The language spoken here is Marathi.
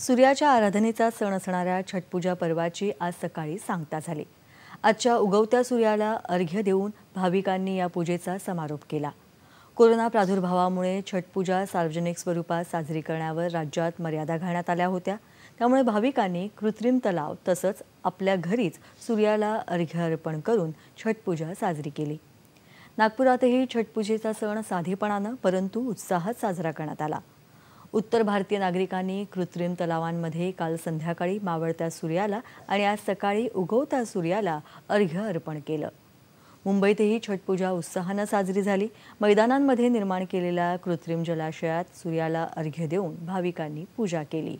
सूर्याच्या आराधनेचा सण असणाऱ्या छटपूजा पर्वाची आज सकाळी सांगता झाली आजच्या उगवत्या सूर्याला अर्घ्य देऊन भाविकांनी या पूजेचा समारोप केला कोरोना प्रादुर्भावामुळे छटपूजा सार्वजनिक स्वरूपात साजरी करण्यावर राज्यात मर्यादा घालण्यात आल्या होत्या त्यामुळे भाविकांनी कृत्रिम तलाव तसंच आपल्या घरीच सूर्याला अर्घ्य अर्पण करून छटपूजा साजरी केली नागपुरातही छटपूजेचा सण साधेपणानं परंतु उत्साहात साजरा करण्यात आला उत्तर भारतीय नागरिकांनी कृत्रिम तलावांमध्ये काल संध्याकाळी मावळत्या सूर्याला आणि आज सकाळी उगवत्या सूर्याला अर्घ्य अर्पण केलं मुंबईतही पूजा उत्साहानं साजरी झाली मैदानांमध्ये निर्माण केलेल्या कृत्रिम जलाशयात सूर्याला अर्घ्य देऊन भाविकांनी पूजा केली